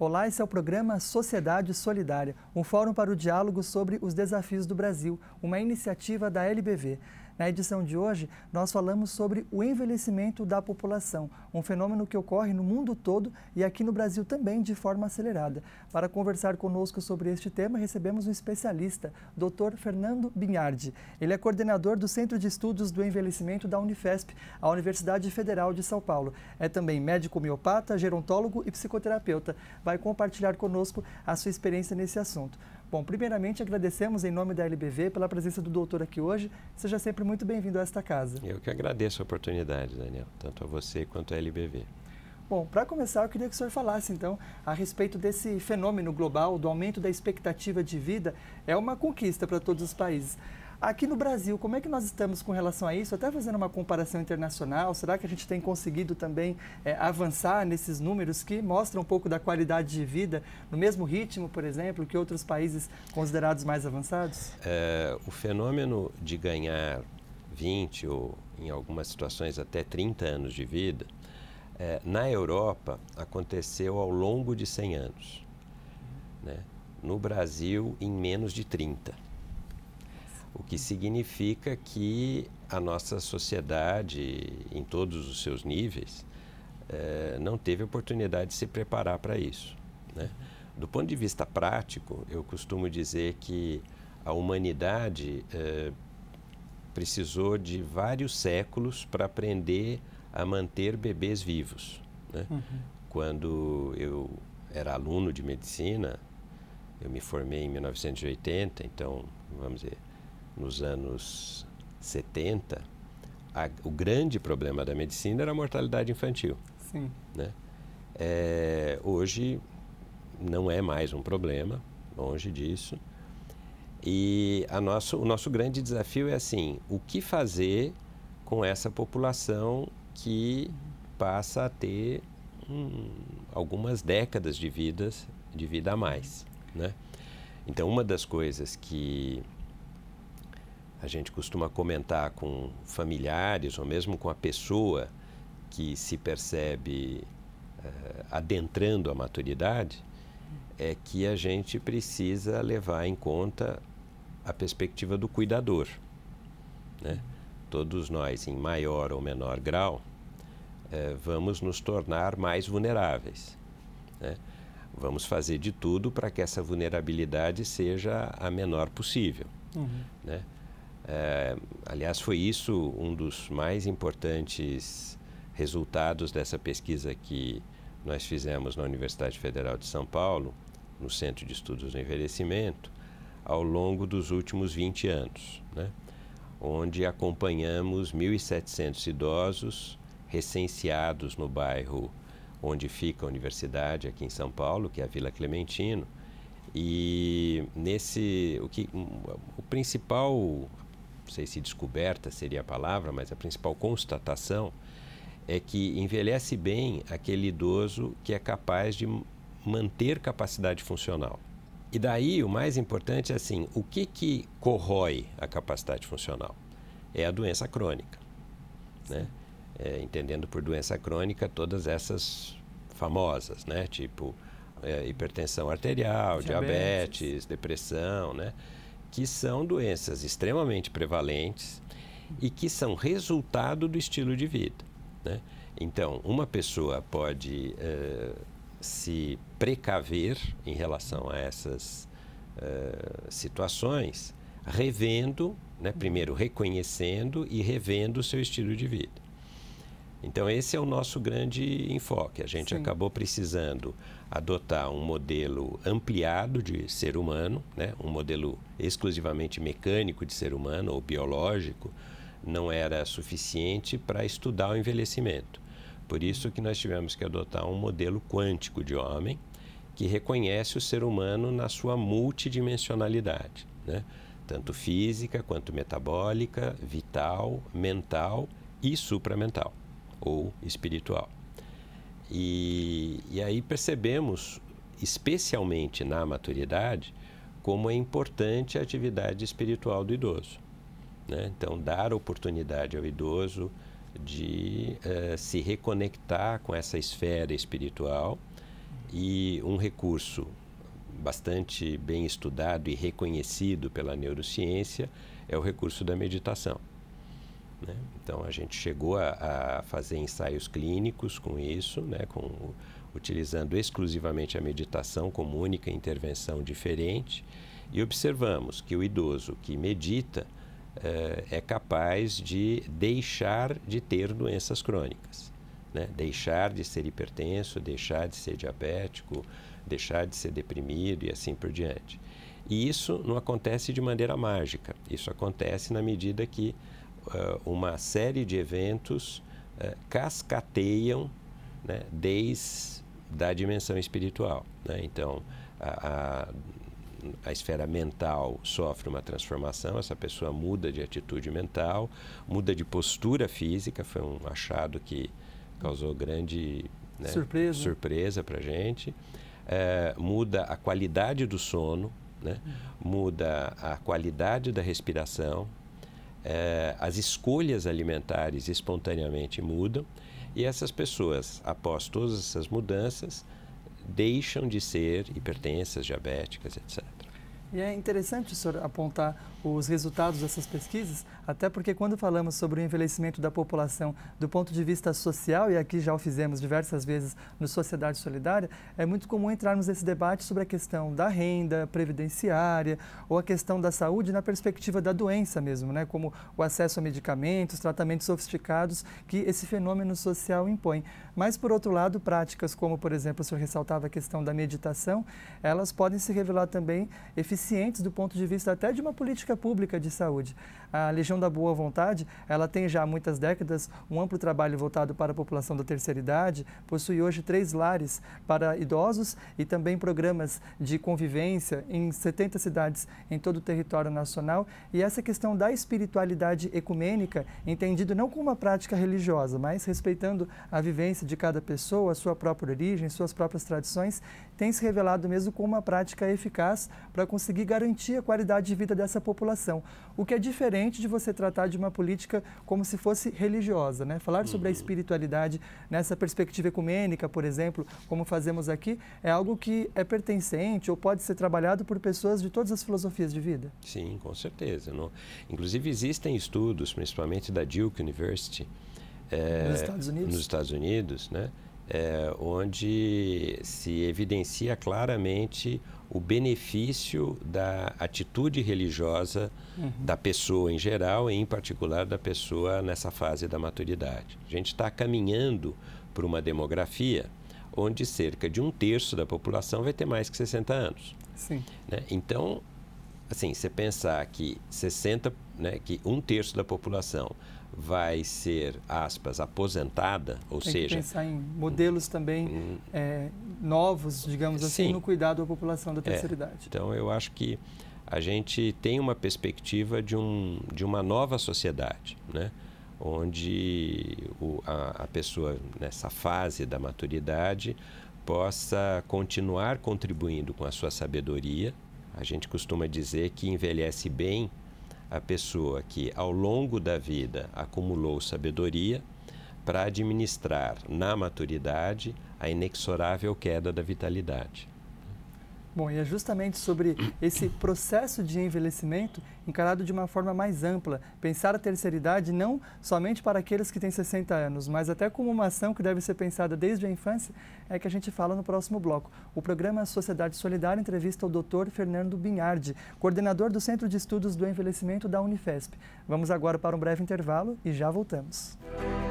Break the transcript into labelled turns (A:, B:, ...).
A: Olá, esse é o programa Sociedade Solidária, um fórum para o diálogo sobre os desafios do Brasil, uma iniciativa da LBV. Na edição de hoje, nós falamos sobre o envelhecimento da população, um fenômeno que ocorre no mundo todo e aqui no Brasil também de forma acelerada. Para conversar conosco sobre este tema, recebemos um especialista, Dr. Fernando Binhardi. Ele é coordenador do Centro de Estudos do Envelhecimento da Unifesp, a Universidade Federal de São Paulo. É também médico homeopata, gerontólogo e psicoterapeuta. Vai compartilhar conosco a sua experiência nesse assunto. Bom, primeiramente agradecemos em nome da LBV pela presença do doutor aqui hoje. Seja sempre muito bem-vindo a esta casa.
B: Eu que agradeço a oportunidade, Daniel, tanto a você quanto à LBV.
A: Bom, para começar, eu queria que o senhor falasse então a respeito desse fenômeno global do aumento da expectativa de vida. É uma conquista para todos os países. Aqui no Brasil, como é que nós estamos com relação a isso? Até fazendo uma comparação internacional, será que a gente tem conseguido também é, avançar nesses números que mostram um pouco da qualidade de vida, no mesmo ritmo, por exemplo, que outros países considerados mais avançados?
B: É, o fenômeno de ganhar 20 ou, em algumas situações, até 30 anos de vida, é, na Europa aconteceu ao longo de 100 anos. Né? No Brasil, em menos de 30 o que significa que a nossa sociedade, em todos os seus níveis, eh, não teve oportunidade de se preparar para isso. Né? Do ponto de vista prático, eu costumo dizer que a humanidade eh, precisou de vários séculos para aprender a manter bebês vivos. Né? Uhum. Quando eu era aluno de medicina, eu me formei em 1980, então, vamos dizer, nos anos 70, a, o grande problema da medicina era a mortalidade infantil. Sim. Né? É, hoje não é mais um problema, longe disso. E a nosso, o nosso grande desafio é assim: o que fazer com essa população que passa a ter hum, algumas décadas de vidas de vida a mais, né? Então, uma das coisas que a gente costuma comentar com familiares ou mesmo com a pessoa que se percebe uh, adentrando a maturidade, é que a gente precisa levar em conta a perspectiva do cuidador. Né? Todos nós, em maior ou menor grau, eh, vamos nos tornar mais vulneráveis. Né? Vamos fazer de tudo para que essa vulnerabilidade seja a menor possível. Uhum. Né? É, aliás, foi isso um dos mais importantes resultados dessa pesquisa que nós fizemos na Universidade Federal de São Paulo, no Centro de Estudos do Envelhecimento, ao longo dos últimos 20 anos, né? onde acompanhamos 1.700 idosos recenseados no bairro onde fica a universidade, aqui em São Paulo, que é a Vila Clementino. E nesse, o, que, o principal, a não sei se descoberta seria a palavra, mas a principal constatação é que envelhece bem aquele idoso que é capaz de manter capacidade funcional. E daí o mais importante é assim, o que que corrói a capacidade funcional? É a doença crônica, né? É, entendendo por doença crônica todas essas famosas, né? Tipo é, hipertensão arterial, diabetes. diabetes, depressão, né? que são doenças extremamente prevalentes e que são resultado do estilo de vida. Né? Então, uma pessoa pode uh, se precaver em relação a essas uh, situações, revendo, né? primeiro reconhecendo e revendo o seu estilo de vida. Então, esse é o nosso grande enfoque. A gente Sim. acabou precisando adotar um modelo ampliado de ser humano, né? um modelo exclusivamente mecânico de ser humano ou biológico, não era suficiente para estudar o envelhecimento. Por isso que nós tivemos que adotar um modelo quântico de homem que reconhece o ser humano na sua multidimensionalidade, né? tanto física quanto metabólica, vital, mental e supramental ou espiritual. E, e aí percebemos, especialmente na maturidade, como é importante a atividade espiritual do idoso. Né? Então, dar oportunidade ao idoso de uh, se reconectar com essa esfera espiritual e um recurso bastante bem estudado e reconhecido pela neurociência é o recurso da meditação. Né? Então a gente chegou a, a, fazer ensaios clínicos com isso, né? com, utilizando exclusivamente a meditação como única intervenção diferente, e observamos que o idoso que medita eh, é capaz de deixar de ter doenças crônicas. Né? Deixar de ser hipertenso, deixar de ser diabético, deixar de ser deprimido e assim por diante. E isso não acontece de maneira mágica, isso acontece na medida que eh, uma série de eventos eh, cascateiam né, desde da dimensão espiritual. Né? Então, a, a, a, esfera mental sofre uma transformação, essa pessoa muda de atitude mental, muda de postura física, foi um achado que causou grande né, surpresa, surpresa para a gente. É, muda a qualidade do sono, né? Uhum. muda a qualidade da respiração, é, as escolhas alimentares espontaneamente mudam e essas pessoas, após todas essas mudanças, deixam de ser hipertensas, diabéticas, etc.
A: E é interessante, senhor, apontar os resultados dessas pesquisas, até porque quando falamos sobre o envelhecimento da população do ponto de vista social, e aqui já o fizemos diversas vezes no Sociedade Solidária, é muito comum entrarmos nesse debate sobre a questão da renda previdenciária ou a questão da saúde na perspectiva da doença mesmo, né? como o acesso a medicamentos, tratamentos sofisticados que esse fenômeno social impõe. Mas, por outro lado, práticas como, por exemplo, o senhor ressaltava a questão da meditação, elas podem se revelar também eficientes eficientes do ponto de vista até de uma política pública de saúde. A Legião da Boa Vontade, ela tem já há muitas décadas um amplo trabalho voltado para a população da terceira idade, possui hoje três lares para idosos e também programas de convivência em 70 cidades em todo o território nacional. E essa questão da espiritualidade ecumênica, entendido não como uma prática religiosa, mas respeitando a vivência de cada pessoa, a sua própria origem, suas próprias tradições, tem se revelado mesmo como uma prática eficaz para conseguir garantir a qualidade de vida dessa população. O que é diferente diferente de você tratar de uma política como se fosse religiosa, né? Falar uhum. sobre a uhum. espiritualidade nessa perspectiva ecumênica, por exemplo, como fazemos aqui, é algo que é pertencente ou pode ser trabalhado por pessoas de todas as filosofias de vida.
B: Sim, com certeza. Não? Inclusive existem estudos, principalmente da Duke University, é, nos eh, Estados Unidos, nos Estados Unidos, né? é, onde se evidencia claramente o benefício da atitude religiosa uhum. da pessoa em geral e, em particular, da pessoa nessa fase da maturidade. A gente está caminhando para uma demografia onde cerca de um terço da população vai ter mais que 60 anos. Né? Então, assim, você pensar que 60, né, que um terço da população vai ser, aspas, aposentada, ou Tem seja... Que pensar
A: em modelos também é, novos, digamos assim, sim. no cuidado à população da é, terceira é, idade.
B: Então, eu acho que a gente tem uma perspectiva de, um, de uma nova sociedade, né? onde o, a, a pessoa, nessa fase da maturidade, possa continuar contribuindo com a sua sabedoria, a gente costuma dizer que envelhece bem a pessoa que, ao longo da vida, acumulou sabedoria para administrar na maturidade a inexorável queda da vitalidade.
A: Bom, e é justamente sobre esse processo de envelhecimento encarado de uma forma mais ampla. Pensar a terceira idade não somente para aqueles que têm 60 anos, mas até como uma ação que deve ser pensada desde a infância, é que a gente fala no próximo bloco. O programa Sociedade Solidária entrevista o Dr. Fernando Binhardi, coordenador do Centro de Estudos do Envelhecimento da Unifesp. Vamos agora para um breve intervalo e já voltamos. Música